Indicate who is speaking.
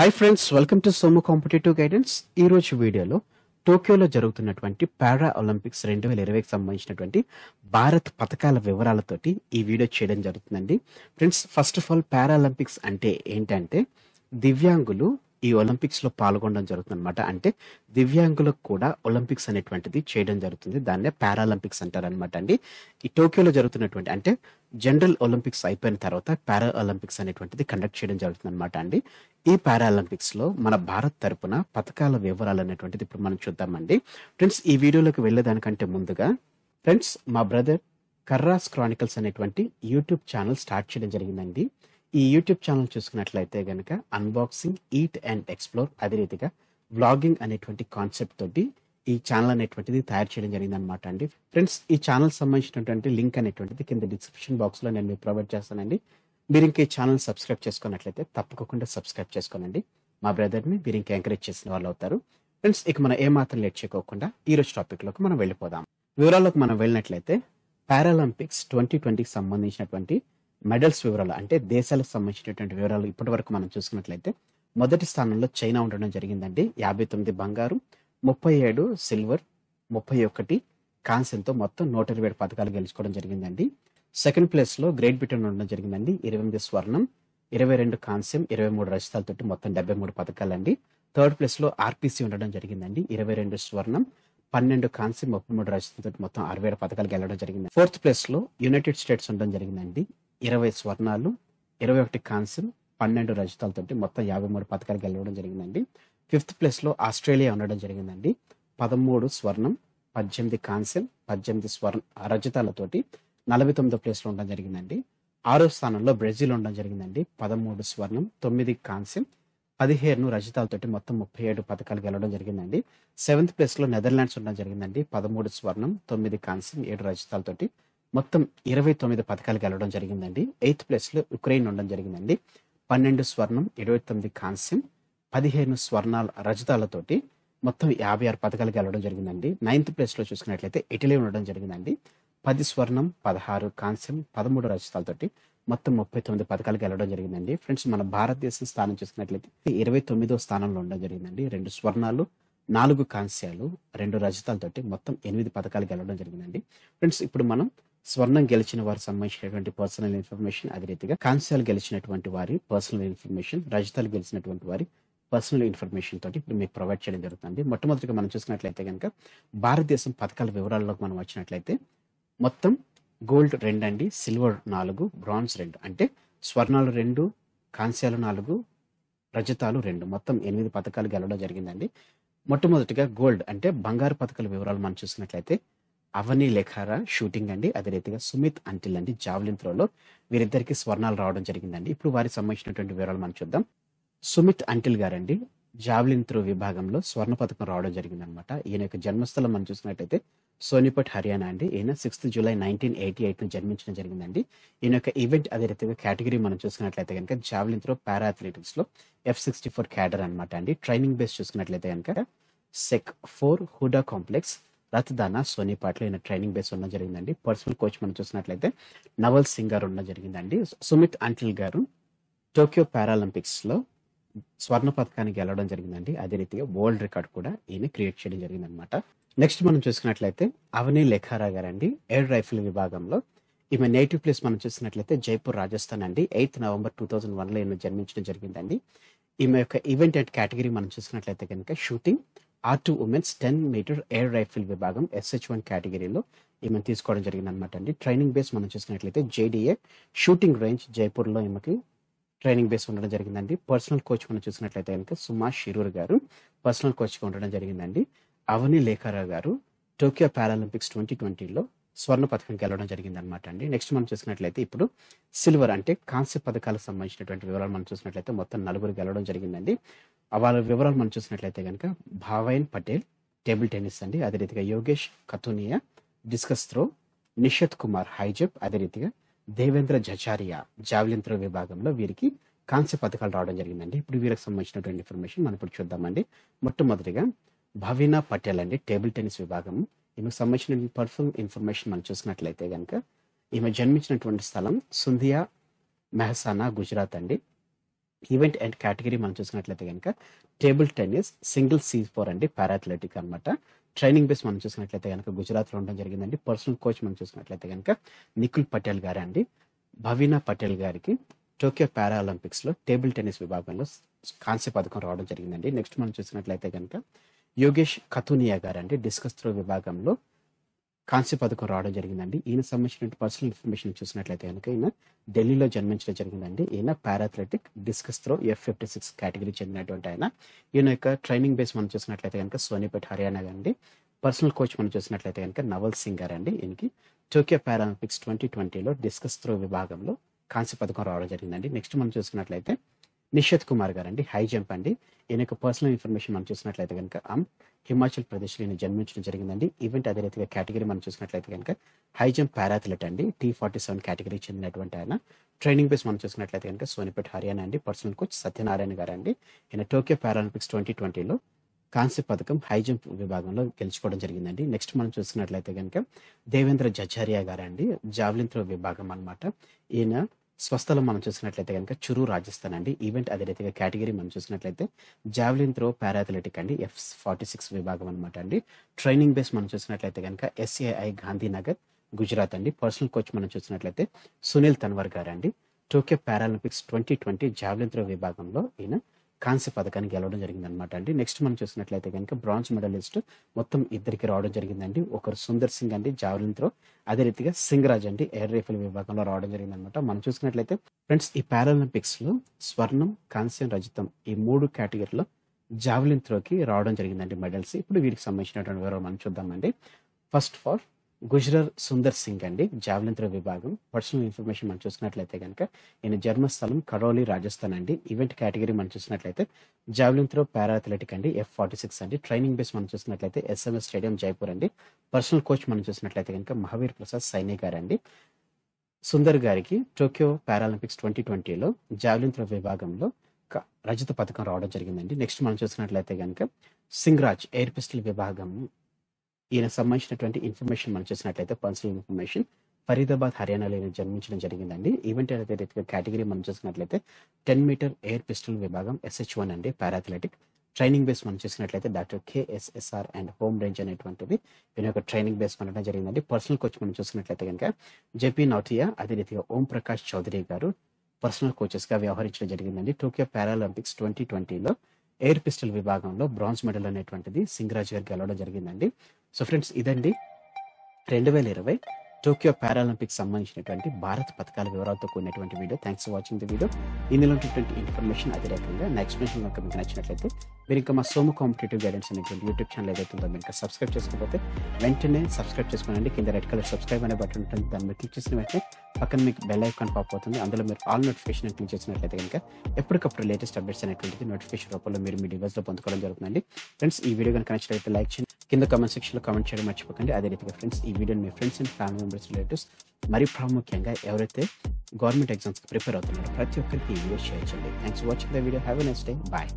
Speaker 1: hi friends welcome to Somu competitive guidance ఈ రోజు వీడియోలో టోక్యోలో జరుగుతున్నటువంటి పారా ఒలింపిక్స్ రెండు వేల ఇరవైకి సంబంధించినటువంటి భారత్ పథకాల వివరాలతోటి ఈ వీడియో చేయడం జరుగుతుందండి friends first of all para Olympics అంటే ఏంటంటే దివ్యాంగులు ఈ ఒలింపిక్స్లో పాల్గొనడం జరుగుతుంది అనమాట అంటే దివ్యాంగులకు కూడా ఒలింపిక్స్ అనేటువంటిది చేయడం జరుగుతుంది దాన్నే పారాలింపిక్స్ అంటారు అనమాట అండి ఈ టోక్యోలో జరుగుతున్నటువంటి అంటే జనరల్ ఒలింపిక్స్ అయిపోయిన తర్వాత పారా ఒలింపిక్స్ అనేటువంటిది కండక్ట్ చేయడం జరుగుతుంది అనమాట అండి ఈ లో మన భారత్ తరపున పథకాల వివరాలు అనేటువంటిది ఇప్పుడు మనం చూద్దామండి ఫ్రెండ్స్ ఈ వీడియోలోకి వెళ్ళేదానికంటే ముందుగా ఫ్రెండ్స్ మా బ్రదర్ కర్రాస్ క్రానికల్స్ అనేటువంటి యూట్యూబ్ ఛానల్ స్టార్ట్ చేయడం జరిగిందండి ఈ యూట్యూబ్ ఛానల్ చూసుకున్నట్లయితే గనక అన్బాక్సింగ్ ఈట్ అండ్ ఎక్స్ప్లోర్ అదే రీతిగా బ్లాగింగ్ అనేటువంటి కాన్సెప్ట్ తోటి ఈ ఛానల్ అనేటువంటిది తయారు చేయడం జరిగింది అనమాట అండి ఫ్రెండ్స్ ఈ ఛానల్ సంబంధించినటువంటి లింక్ అనేటువంటిది కింద డిస్క్రిప్షన్ బాక్స్లో నేను మీకు ప్రొవైడ్ చేస్తానండి మీరు ఇంకా ఈ ఛానల్ సబ్స్క్రైబ్ చేసుకున్నట్లయితే తప్పకుండా సబ్స్క్రైబ్ చేసుకోనండి మా బ్రదర్ని మీరు ఇంకా ఎంకరేజ్ చేసిన వాళ్ళు అవుతారు ఫ్రెండ్స్ ఇక మనం ఏమాత్రం లేట్ చేయకోకుండా టాపిక్ టాపిక్లోకి మనం వెళ్ళిపోదాం వివరాల్లోకి మనం వెళ్ళినట్లయితే పారాలింపిక్స్ ట్వంటీ ట్వంటీకి సంబంధించినటువంటి మెడల్స్ వివరాలు అంటే దేశాలకు సంబంధించినటువంటి వివరాలు ఇప్పటి వరకు మనం చూసుకున్నట్లయితే మొదటి స్థానంలో చైనా ఉండడం జరిగిందండి యాభై తొమ్మిది బంగారు ముప్పై ఏడు సిల్వర్ ముప్పై ఒకటి కాన్సెన్తో మొత్తం నూట ఇరవై ఏడు పథకాలు గెలుచుకోవడం జరిగిందండి సెకండ్ ప్లేస్లో గ్రేట్ బ్రిటన్ ఉండడం జరిగిందండి ఇరవై ఎనిమిది స్వర్ణం ఇరవై రెండు కాంస్యం ఇరవై మూడు రచితాలతో మొత్తం డెబ్బై మూడు పథకాలండి థర్డ్ ప్లేస్లో ఆర్పీసీ ఉండడం జరిగిందండి ఇరవై రెండు స్వర్ణం పన్నెండు కాంస్యం ముప్పై మూడు రచితాలతో మొత్తం అరవై ఏడు పథకాలు గెలవడం జరిగింది ఫోర్త్ ప్లేస్లో యునైటెడ్ స్టేట్స్ ఉండడం జరిగిందండి ఇరవై స్వర్ణాలు ఇరవై ఒకటి కాన్సులు పన్నెండు రజతాలతో మొత్తం యాభై మూడు పథకాలు గెలవడం జరిగిందండి ఫిఫ్త్ ప్లేస్లో ఆస్ట్రేలియా ఉండడం జరిగిందండి పదమూడు స్వర్ణం పద్దెనిమిది కాన్సిల్ పద్దెనిమిది స్వర్ణ రజతాలతోటి నలభై తొమ్మిదో ప్లేస్లో ఉండడం జరిగిందండి ఆరో స్థానంలో బ్రెజిల్ ఉండడం జరిగిందండి పదమూడు స్వర్ణం తొమ్మిది కాన్సిల్ పదిహేను రజతాలతోటి మొత్తం ముప్పై ఏడు పథకాలు గెలవడం జరిగిందండి సెవెంత్ ప్లేస్లో నెదర్లాండ్స్ ఉండడం జరిగిందండి పదమూడు స్వర్ణం తొమ్మిది కాన్సిల్ ఏడు రజతాలతోటి మొత్తం ఇరవై తొమ్మిది పథకాలు గెలవడం జరిగిందండి ఎయిత్ లో ఉక్రెయిన్ ఉండడం జరిగిందండి పన్నెండు స్వర్ణం ఇరవై తొమ్మిది కాంస్యం పదిహేను స్వర్ణాల రజతాలతోటి మొత్తం యాభై ఆరు పథకాలు గెలవడం జరిగిందండి నైన్త్ ప్లేస్లో చూసుకున్నట్లయితే ఇటలీ ఉండడం జరిగిందండి పది స్వర్ణం పదహారు కాంస్యం పదమూడు రజతాలతోటి మొత్తం ముప్పై తొమ్మిది పథకాలు గెలవడం జరిగిందండి ఫ్రెండ్స్ మన భారతదేశం స్థానం చూసుకున్నట్లయితే ఇరవై తొమ్మిదో స్థానంలో ఉండడం జరిగిందండి రెండు స్వర్ణాలు నాలుగు కాంస్యాలు రెండు రజతాలతోటి మొత్తం ఎనిమిది పథకాలు గెలవడం జరిగిందండి ఫ్రెండ్స్ ఇప్పుడు మనం స్వర్ణం గెలిచిన వారు సంబంధించినటువంటి పర్సనల్ ఇన్ఫర్మేషన్ అదే రీతిగా కాంస్యాలు గెలిచినటువంటి వారి పర్సనల్ ఇన్ఫర్మేషన్ రజతాలు గెలిచినటువంటి వారి పర్సనల్ ఇన్ఫర్మేషన్ తోటి ఇప్పుడు మీకు ప్రొవైడ్ చేయడం జరుగుతుంది మొట్టమొదటిగా మనం చూసినట్లయితే కనుక భారతదేశం పథకాల వివరాల్లోకి మనం వచ్చినట్లయితే మొత్తం గోల్డ్ రెండు అండి సిల్వర్ నాలుగు బ్రాన్స్ రెండు అంటే స్వర్ణాలు రెండు కాంస్యాలు నాలుగు రజతాలు రెండు మొత్తం ఎనిమిది పథకాలు గెలవడం జరిగిందండి మొట్టమొదటిగా గోల్డ్ అంటే బంగారు పథకాల వివరాలు మనం చూసినట్లయితే అవని లెఖారా షూటింగ్ అండి అదే రీతిగా సుమిత్ అంటిల్ అండి జావ్లిన్ త్రోలో వీరిద్దరికి స్వర్ణాలు రావడం జరిగిందండి ఇప్పుడు వారికి సంబంధించినటువంటి వివరాలు మనం చూద్దాం సుమిత్ అంటిల్ గారండి జావ్లిన్ త్రో విభాగంలో స్వర్ణ పథకం రావడం జరిగిందనమాట ఈయన యొక్క జన్మస్థలం మనం చూసినట్టయితే సోనిపట్ హర్యానా అండి ఈయన sixth July nineteen eighty eight జన్మించడం జరిగిందండి ఈయన యొక్క ఈవెంట్ అదే రీతిగా కేటగిరీ మనం చూసుకున్నట్లయితే కనుక జావ్లిన్ త్రో పారా అథ్లెటిక్స్ లో ఎఫ్ సిక్స్టీ ఫోర్ క్యాడర్ అనమాట అండి ట్రైనింగ్ బేస్ చూసుకున్నట్లయితే కనుక సెక్ ఫోర్ హుడా కాంప్లెక్స్ సోనీ సోనీపాట్లో ఈయన ట్రైనింగ్ బేస్ ఉండడం జరిగిందండి పర్సనల్ కోచ్ మనం చూసినట్లయితే నవల్ గారు ఉండడం జరిగిందండి సుమిత్ అంటిల్ గారు టోక్యో పారాలింపిక్స్ లో స్వర్ణ పథకానికి గెలవడం జరిగిందండి అదే రీతిగా వరల్డ్ రికార్డ్ కూడా ఈయన క్రియేట్ చేయడం అనమాట నెక్స్ట్ మనం చూసినట్లయితే అవనీ లెఖారా గారండి ఎయిర్ రైఫిల్ విభాగంలో ఈమె నేటివ్ ప్లేస్ మనం చూసినట్లయితే జైపూర్ రాజస్థాన్ అండి ఎయిత్ నవంబర్ టూ థౌజండ్ వన్లో ఈమె జన్మించడం జరిగిందండి ఈమె యొక్క ఈవెంట్ అండ్ కేటగిరీ మనం చూసినట్లయితే కనుక shooting R two women's ten meter air rifle విభాగం ఎస్హెచ్ వన్ కేటగిరీలో ఈమెను తీసుకోవడం జరిగింది అనమాట అండి ట్రైనింగ్ బేస్ మనం చూసినట్లయితే జేడీఏ షూటింగ్ రేంజ్ జైపూర్లో ఈమెకి ట్రైనింగ్ బేస్ ఉండడం జరిగిందండి పర్సనల్ కోచ్ మనం చూసినట్లయితే కనుక సుమా షిరూర్ గారు పర్సనల్ గా ఉండడం జరిగిందండి అవని లేఖారావు గారు టోక్యో పారాలింపిక్స్ ట్వంటీ ట్వంటీలో స్వర్ణ పథకం గెలవడం జరిగిందనమాట అండి నెక్స్ట్ మనం చూసినట్లయితే ఇప్పుడు సిల్వర్ అంటే కాంస్య పథకాలకు సంబంధించినటువంటి వివరాలు మనం చూసినట్లయితే మొత్తం నలుగురు గెలవడం జరిగిందండి వాళ్ళ వివరాలు మనం చూసినట్లయితే కనుక భావైన్ పటేల్ టేబుల్ టెన్నిస్ అండి అదే రీతిగా Yogesh Kathuniya discus throw Nishad Kumar high jump అదే రీతిగా దేవేంద్ర జచారియా జావలిన్ త్రో విభాగంలో వీరికి కాంస్య పథకాలు రావడం జరిగిందండి ఇప్పుడు వీరికి సంబంధించినటువంటి ఇన్ఫర్మేషన్ మనం ఇప్పుడు చూద్దామండి మొట్టమొదటిగా భవీనా పటేల్ అండి టేబుల్ టెన్నిస్ విభాగం ఈమెకు సంబంధించిన పర్సనల్ ఇన్ఫర్మేషన్ మనం చూసినట్లయితే కనుక ఈమె జన్మించినటువంటి స్థలం సుంధియా మెహసానా గుజరాత్ అండి ఈవెంట్ అండ్ కేటగిరీ మనం చూసినట్లయితే కనుక table tennis singles four అండి పారాథ్లెటిక్ అనమాట ట్రైనింగ్ బేస్ మనం చూసినట్లయితే కనుక గుజరాత్లో ఉండడం జరిగిందండి పర్సనల్ కోచ్ మనం చూసినట్లయితే కనుక నిఖుల్ పటేల్ గారు అండి భవీనా పటేల్ గారికి టోక్యో పారాలింపిక్స్ లో టేబుల్ టెన్నిస్ విభాగంలో కాంస్య పథకం రావడం జరిగిందండి నెక్స్ట్ మనం చూసినట్లయితే కనుక యోగేష్ కథూనియా గారు అండి డిస్కస్ త్రో విభాగంలో కాంస్య పథకం రావడం జరిగిందండి ఈయన సంబంధించిన పర్సనల్ ఇన్ఫర్మేషన్ చూసినట్లయితే కనుక ఈయన ఢిల్లీలో జన్మించడం జరిగిందండి ఈయన para athletic discus throw F fifty six category చెందినటువంటి ఆయన ఈయన యొక్క ట్రైనింగ్ బేస్ మనం చూసినట్లయితే కనుక సోనిపేట్ హర్యానా అండి పర్సనల్ కోచ్ మనం చూసినట్లయితే కనుక నవల్ సింగ్ గారు అండి ఈయనకి టోక్యో పారాలింపిక్స్ ట్వంటీ ట్వంటీలో డిస్కస్ త్రో విభాగంలో కాంస్య పథకం రావడం జరిగిందండి నెక్స్ట్ మనం చూసుకున్నట్లయితే నిషత్ కుమార్ గారండి హై జంప్ అండి ఈయన యొక్క పర్సనల్ ఇన్ఫర్మేషన్ మనం చూసినట్లయితే కనుక ఆమ్ హిమాచల్ ప్రదేశ్లో ఈయన జన్మించడం జరిగిందండి ఈవెంట్ అదే రీతిగా కేటగిరీ మనం చూసినట్లయితే కనుక హై జంప్ పారాథ్లెట్ అండి టీ ఫార్టీ సెవెన్ కేటగిరీ చెందినటువంటి ఆయన ట్రైనింగ్ బేస్ మనం చూసినట్లయితే కనుక సోనిపేట్ హర్యానా అండి పర్సనల్ కోచ్ సత్యనారాయణ గారు అండి ఈయన టోక్యో పారాలింపిక్స్ ట్వంటీ ట్వంటీలో కాంస్య పథకం హై జంప్ విభాగంలో గెలుచుకోవడం జరిగిందండి నెక్స్ట్ మనం చూసినట్లయితే కనుక దేవేంద్ర జజారియా గారండి అండి త్రో విభాగం అనమాట ఈయన స్వస్థలం మనం చూసినట్లయితే కనుక చురు రాజస్థాన్ అండి ఈవెంట్ రీతిగా కేటగిరీ మనం చూసినట్లయితే జావ్లిన్ త్రో పారాథ్లెటిక్ అండి ఎఫ్ ఫార్టీ సిక్స్ విభాగం అనమాట అండి ట్రైనింగ్ బేస్ మనం చూసినట్లయితే కనుక ఎస్ఏఐ గాంధీనగర్ గుజరాత్ అండి పర్సనల్ కోచ్ మనం చూసినట్లయితే సునీల్ తన్వర్ గారు అండి Tokyo Paralympics twenty twenty javelin throw విభాగంలో ఈయన కాంస్య పథకానికి గెలవడం జరిగిందనమాట అండి నెక్స్ట్ మనం చూసినట్లయితే కనుక బ్రాంజ్ మెడలిస్ట్ మొత్తం ఇద్దరికి రావడం జరిగిందండి ఒకరు సుందర్ సింగ్ అండి జావలిన్ త్రో అదే రీతిగా సింగరాజ్ అండి ఎయిర్ రైఫిల్ విభాగంలో రావడం జరిగిందనమాట మనం చూసినట్లయితే ఫ్రెండ్స్ ఈ పారాలింపిక్స్ లో స్వర్ణం కాంస్యం రజతం ఈ మూడు కేటగిరీలో జావలిన్ త్రోకి రావడం జరిగిందండి మెడల్స్ ఇప్పుడు వీటికి సంబంధించినటువంటి వివరాలు మనం చూద్దామండి ఫస్ట్ ఫార్ గుజరర్ సుందర్ సింగ్ అండి జావలిన్ త్రో విభాగం పర్సనల్ ఇన్ఫర్మేషన్ మనం చూసినట్లయితే కనుక ఈయన జన్మస్థలం కడోలి రాజస్థాన్ అండి ఈవెంట్ కేటగిరీ మనం చూసినట్లయితే జావెలిన్ త్రో పారాథ్లెటిక్ అండి ఎఫ్ ఫార్టీ సిక్స్ అండి ట్రైనింగ్ బేస్ మనం చూసినట్లయితే ఎస్ఎంఎస్ స్టేడియం జైపూర్ అండి పర్సనల్ కోచ్ మనం చూసినట్లయితే కనుక మహావీర్ ప్రసాద్ సైనే గారు అండి సుందర్ గారికి టోక్యో పారాలింపిక్స్ ట్వంటీ ట్వంటీలో జావెలిన్ త్రో విభాగంలో రజత పథకం రావడం జరిగిందండి నెక్స్ట్ మనం చూసినట్లయితే కనుక సింగరాజ్ ఎయిర్ పిస్టల్ విభాగం ఈయన సంబంధించినటువంటి ఇన్ఫర్మేషన్ మనం చూసినట్లయితే పర్సనల్ ఇన్ఫర్మేషన్ ఫరీదాబాద్ హర్యానాలో ఈయన జన్మించడం జరిగిందండి ఈవెంట్ ఏదైతే కేటగిరీ మనం చూసినట్లయితే టెన్ మీటర్ ఎయిర్ పిస్టల్ విభాగం ఎస్హెచ్ వన్ అండి పారాథ్లెటిక్ ట్రైనింగ్ బేస్ మనం చూసినట్లయితే doctor KSSR and home range అనేటువంటిది ఈయన యొక్క ట్రైనింగ్ బేస్ ఉండడం జరిగిందండి పర్సనల్ కోచ్ మనం చూసినట్లయితే కనుక జెపి నౌటియా అదే రీతిగా ఓం ప్రకాష్ చౌదరి గారు పర్సనల్ కోచెస్గా వ్యవహరించడం జరిగిందండి టోక్యో పారాలింపిక్స్ ట్వంటీ ట్వంటీలో ఎయిర్ పిస్టల్ విభాగంలో బ్రాంజ్ మెడల్ అనేటువంటిది సింగరాజ్ గారు గెలవడం జరిగిందండి సో ఫ్రెండ్స్ ఇదండి రెండు వేల ఇరవై టోక్యో పారాలింపిక్స్ సంబంధించినటువంటి భారత పథకాల వివరాలతో కూడినటువంటి video thanks for watching the video ఇందులో ఉన్నటువంటి ఇన్ఫర్మేషన్ అదే రకంగా నా ఎక్స్ప్లెనేషన్ కనుక మీకు నచ్చినట్లయితే మీరు ఇంకా మా సోము కాంపిటేటివ్ గైడెన్స్ అనేటువంటి యూట్యూబ్ ఛానల్ ఏదైతే ఉందో మీరు ఇంకా సబ్స్క్రైబ్ చేసుకోకపోతే వెంటనే సబ్స్క్రైబ్ చేసుకోనండి కింద రెడ్ కలర్ సబ్స్క్రైబ్ అనే బటన్ ఉంటుంది దాన్ని మీరు క్లిక్ చేసిన వెంటనే పక్కన మీకు బెల్ ఐకాన్ పాప్ అవుతుంది అందులో మీరు ఆల్ నోటిఫికేషన్ క్లిక్ చేసినట్లయితే కనుక ఎప్పటికప్పుడు లేటెస్ట్ అప్డేట్స్ అనేటువంటిది నోటిఫికేషన్ రూపంలో మీరు మీ డివైస్లో పొందుకోవడం జరుగుతుందండి ఫ్రెండ్స్ ఈ వీడియో కనుక నచ్చినట్లయితే లైక్ చేయండి కింద కామెంట్ సెక్షన్లో కామెంట్ చేయడం మర్చిపోకండి అదే రీతిగా ఫ్రెండ్స్ ఈ వీడియోని మీ friends and family members relatives మరి ప్రాముఖ్యంగా ఎవరైతే గవర్నమెంట్ ఎగ్జామ్స్కి ప్రిపేర్ అవుతున్నారో ప్రతి ఒక్కరికి ఈ వీడియో షేర్ చేయండి thanks watching the video have a next day bye